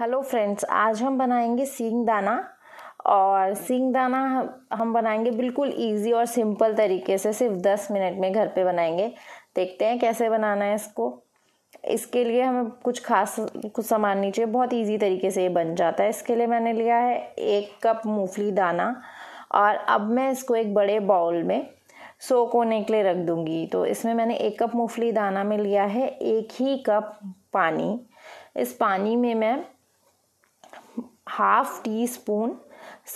hello friends आज हम बनाएंगे सींग दाना और सींग दाना हम बनाएंगे बिल्कुल इजी और सिंपल तरीके से सिर्फ दस मिनट में घर पे बनाएंगे देखते हैं कैसे बनाना है इसको इसके लिए हमें कुछ खास कुछ सामान नहीं चाहिए बहुत इजी तरीके से ये बन जाता है इसके लिए मैंने लिया है एक कप मूंगफली दाना और अब मैं इसको एक बड़े बाउल में सोक होने के लिए रख दूँगी तो इसमें मैंने एक कप मूंगफली दाना में लिया है एक ही कप पानी इस पानी में मैं half teaspoon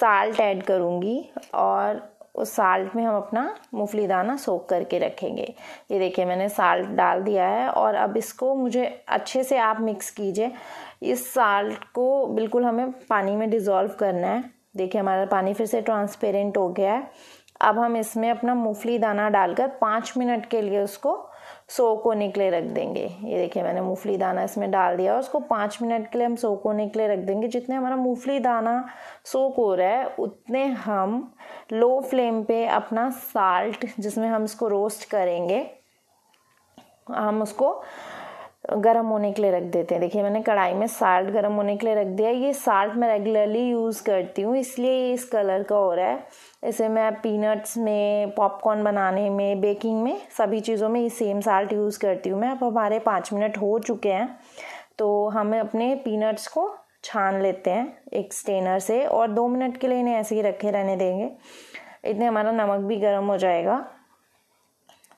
salt add करूँगी और उस साल्ट में हम अपना मूंगफली दाना सोख करके रखेंगे ये देखिए मैंने साल्ट डाल दिया है और अब इसको मुझे अच्छे से आप मिक्स कीजिए इस साल्ट को बिल्कुल हमें पानी में डिज़ोल्व करना है देखिए हमारा पानी फिर से ट्रांसपेरेंट हो गया है अब हम इसमें अपना मूंगफली दाना डालकर पाँच मिनट के लिए उसको सो को निकले रख देंगे ये देखिए मैंने मूंगफली दाना इसमें डाल दिया और उसको पाँच मिनट के लिए हम सो को निकले रख देंगे जितने हमारा मूंगफली दाना सोक हो रहा है उतने हम लो फ्लेम पे अपना साल्ट जिसमें हम इसको रोस्ट करेंगे हम उसको गर्म होने के लिए रख देते हैं देखिए मैंने कढ़ाई में साल्ट गर्म होने के लिए रख दिया ये साल्ट मैं रेगुलरली यूज़ करती हूँ इसलिए ये इस कलर का हो रहा है इसे मैं पीनट्स में पॉपकॉर्न बनाने में बेकिंग में सभी चीज़ों में ये सेम साल्ट यूज़ करती हूँ मैं अब हमारे पाँच मिनट हो चुके हैं तो हम अपने पीनट्स को छान लेते हैं एक स्टेनर से और दो मिनट के लिए इन्हें ऐसे ही रखे रहने देंगे इतने हमारा नमक भी गर्म हो जाएगा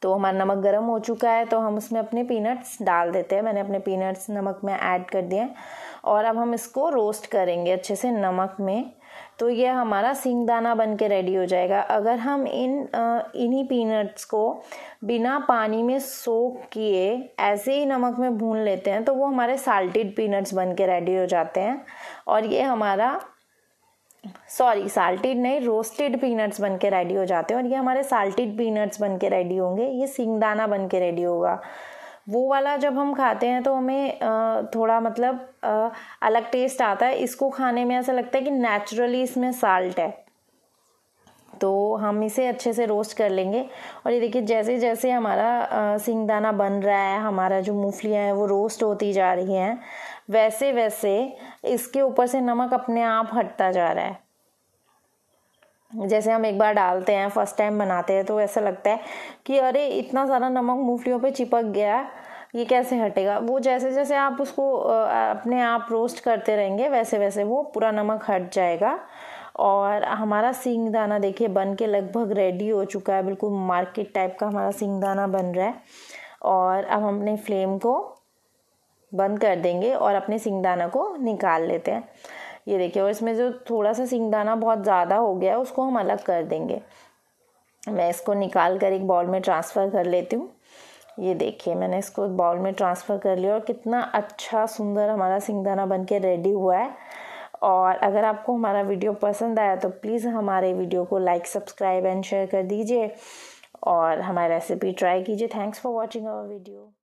तो हमारा नमक गर्म हो चुका है तो हम उसमें अपने पीनट्स डाल देते हैं मैंने अपने पीनट्स नमक में ऐड कर दिए और अब हम इसको रोस्ट करेंगे अच्छे से नमक में तो ये हमारा सिंग दाना बन के रेडी हो जाएगा अगर हम इन इन्हीं पीनट्स को बिना पानी में सोक किए ऐसे ही नमक में भून लेते हैं तो वो हमारे साल्टेड पीनट्स बन के रेडी हो जाते हैं और ये हमारा सॉरी साल्टेड नहीं रोस्टेड पीनट्स बन के रेडी हो जाते हैं और ये हमारे साल्टेड पीनट्स बन के रेडी होंगे ये सिंगदाना बन के रेडी होगा वो वाला जब हम खाते हैं तो हमें थोड़ा मतलब अलग टेस्ट आता है इसको खाने में ऐसा लगता है कि नेचुरली इसमें साल्ट है तो हम इसे अच्छे से रोस्ट कर लेंगे और ये देखिए जैसे जैसे हमारा सिंगदाना बन रहा है हमारा जो मूंगफलियाँ हैं वो रोस्ट होती जा रही हैं वैसे वैसे इसके ऊपर से नमक अपने आप हटता जा रहा है जैसे हम एक बार डालते हैं फर्स्ट टाइम बनाते हैं तो ऐसा लगता है कि अरे इतना सारा नमक मूंगफलियों पे चिपक गया ये कैसे हटेगा वो जैसे जैसे आप उसको अपने आप रोस्ट करते रहेंगे वैसे वैसे वो पूरा नमक हट जाएगा और हमारा सींग दाना देखिए बन के लगभग रेडी हो चुका है बिल्कुल मार्केट टाइप का हमारा सींग दाना बन रहा है और अब हम अपने फ्लेम को बंद कर देंगे और अपने सिंगदाना को निकाल लेते हैं ये देखिए और इसमें जो थोड़ा सा सिंगदाना बहुत ज़्यादा हो गया है उसको हम अलग कर देंगे मैं इसको निकाल कर एक बाउल में ट्रांसफ़र कर लेती हूँ ये देखिए मैंने इसको बॉल बाउल में ट्रांसफ़र कर लिया और कितना अच्छा सुंदर हमारा सिंगदाना बन के रेडी हुआ है और अगर आपको हमारा वीडियो पसंद आया तो प्लीज़ हमारे वीडियो को लाइक सब्सक्राइब एंड शेयर कर दीजिए और हमारी रेसिपी ट्राई कीजिए thanks for watching our video